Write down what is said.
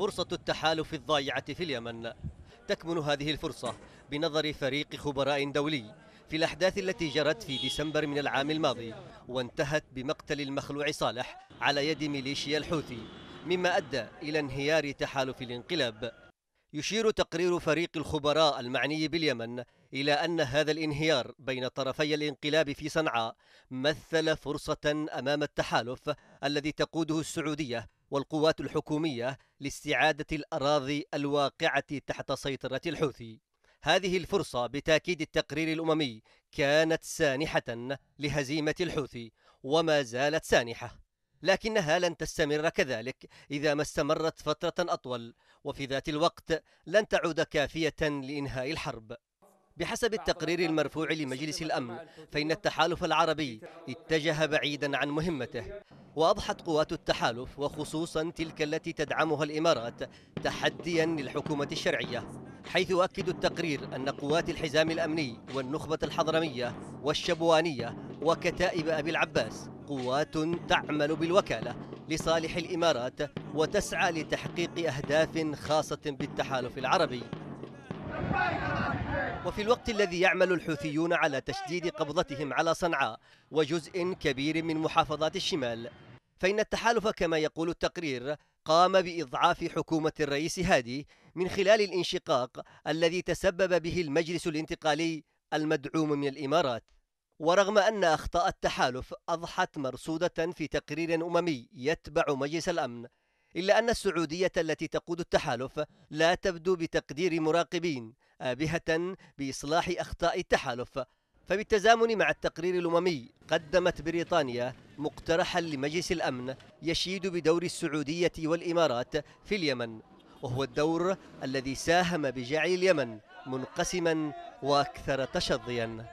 فرصة التحالف الضائعة في اليمن تكمن هذه الفرصة بنظر فريق خبراء دولي في الأحداث التي جرت في ديسمبر من العام الماضي وانتهت بمقتل المخلوع صالح على يد ميليشيا الحوثي مما أدى إلى انهيار تحالف الانقلاب يشير تقرير فريق الخبراء المعني باليمن إلى أن هذا الانهيار بين طرفي الانقلاب في صنعاء مثل فرصة أمام التحالف الذي تقوده السعودية والقوات الحكومية لاستعادة الأراضي الواقعة تحت سيطرة الحوثي هذه الفرصة بتأكيد التقرير الأممي كانت سانحة لهزيمة الحوثي وما زالت سانحة لكنها لن تستمر كذلك إذا ما استمرت فترة أطول وفي ذات الوقت لن تعود كافية لإنهاء الحرب بحسب التقرير المرفوع لمجلس الأمن فإن التحالف العربي اتجه بعيدا عن مهمته وأضحت قوات التحالف وخصوصا تلك التي تدعمها الإمارات تحديا للحكومة الشرعية حيث يؤكد التقرير أن قوات الحزام الأمني والنخبة الحضرمية والشبوانية وكتائب أبي العباس قوات تعمل بالوكالة لصالح الإمارات وتسعى لتحقيق أهداف خاصة بالتحالف العربي وفي الوقت الذي يعمل الحوثيون على تشديد قبضتهم على صنعاء وجزء كبير من محافظات الشمال فإن التحالف كما يقول التقرير قام بإضعاف حكومة الرئيس هادي من خلال الانشقاق الذي تسبب به المجلس الانتقالي المدعوم من الإمارات ورغم أن أخطاء التحالف أضحت مرصودة في تقرير أممي يتبع مجلس الأمن إلا أن السعودية التي تقود التحالف لا تبدو بتقدير مراقبين آبهة بإصلاح أخطاء التحالف فبالتزامن مع التقرير الأممي قدمت بريطانيا مقترحا لمجلس الأمن يشيد بدور السعودية والإمارات في اليمن وهو الدور الذي ساهم بجعل اليمن منقسما وأكثر تشظيا